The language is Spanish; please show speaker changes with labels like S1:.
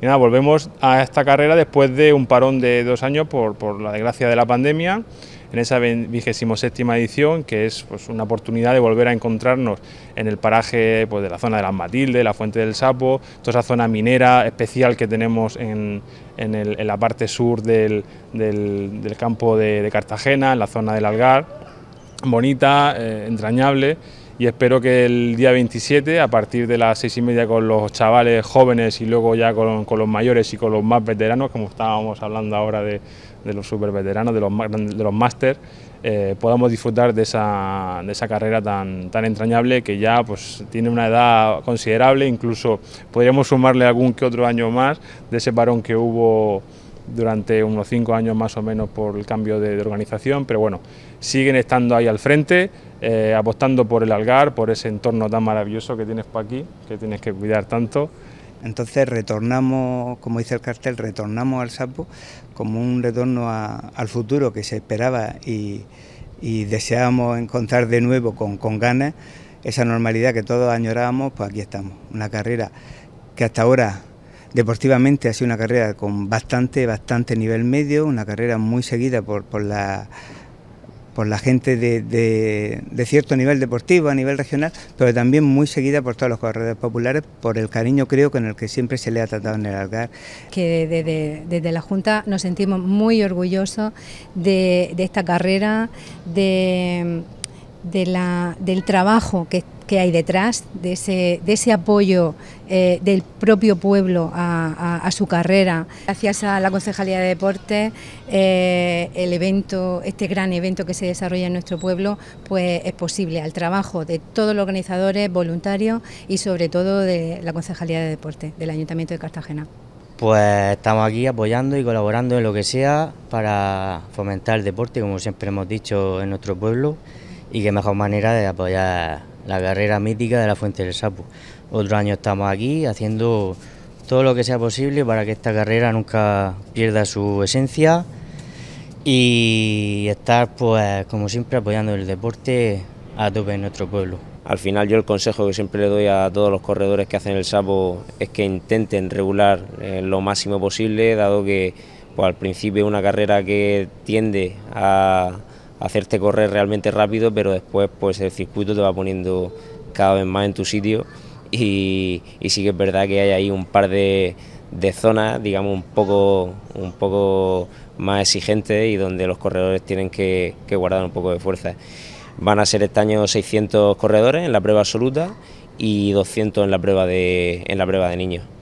S1: Y nada, volvemos a esta carrera después de un parón de dos años por, la desgracia de la pandemia, en esa vigésimo séptima edición, que es pues, una oportunidad de volver a encontrarnos en el paraje pues, de la zona de las Matildes, la Fuente del Sapo, toda esa zona minera especial que tenemos en, en, la parte sur del, del, campo de, Cartagena, en la zona del Algar, bonita, eh, entrañable y espero que el día 27, a partir de las seis y media con los chavales jóvenes y luego ya con, los mayores y con los más veteranos, como estábamos hablando ahora de, de los super veteranos, de los, de los máster, eh, podamos disfrutar de esa, carrera tan, tan entrañable que ya pues, tiene una edad considerable, incluso podríamos sumarle algún que otro año más de ese varón que hubo durante unos cinco años más o menos por el cambio de, organización, pero bueno, siguen estando ahí al frente, eh, apostando por el algar, por ese entorno tan maravilloso que tienes por aquí, que tienes que cuidar tanto. Entonces retornamos,
S2: como dice el cartel, retornamos al sapo como un retorno al futuro que se esperaba y, y deseábamos encontrar de nuevo con, con, ganas esa normalidad que todos añorábamos, pues aquí estamos. Una carrera que hasta ahora Deportivamente ha sido una carrera con bastante, bastante nivel medio, una carrera muy seguida por, por la por la gente de, cierto nivel deportivo, a nivel regional, pero también muy seguida por todos los corredores populares, por el cariño creo que en el que siempre se le ha tratado en el
S3: Algar. Que desde, la Junta nos sentimos muy orgullosos de, esta carrera, de, la, del trabajo que que hay detrás, de ese, apoyo eh, del propio pueblo a, su carrera. Gracias a la Concejalía de Deportes, eh, el evento, este gran evento que se desarrolla en nuestro pueblo, pues es posible al trabajo de todos los organizadores, voluntarios y sobre todo de la Concejalía de Deportes del Ayuntamiento de Cartagena.
S4: Pues estamos aquí apoyando y colaborando en lo que sea para fomentar el deporte, como siempre hemos dicho en nuestro pueblo, y qué mejor manera de apoyar la carrera mítica de la Fuente del Sapo. Otro año estamos aquí haciendo todo lo que sea posible para que esta carrera nunca pierda su esencia y estar, pues, como siempre, apoyando el deporte a tope en nuestro pueblo.
S5: Al final yo el consejo que siempre le doy a todos los corredores que hacen el sapo es que intenten regular eh, lo máximo posible, dado que pues, al principio es una carrera que tiende a hacerte correr realmente rápido, pero después pues el circuito te va poniendo cada vez más en tu sitio y, sí que es verdad que hay ahí un par de, zonas, digamos, un poco, un poco más exigentes y donde los corredores tienen que, guardar un poco de fuerza. Van a ser este año 600 corredores en la prueba absoluta y 200 en la prueba en la prueba de niños.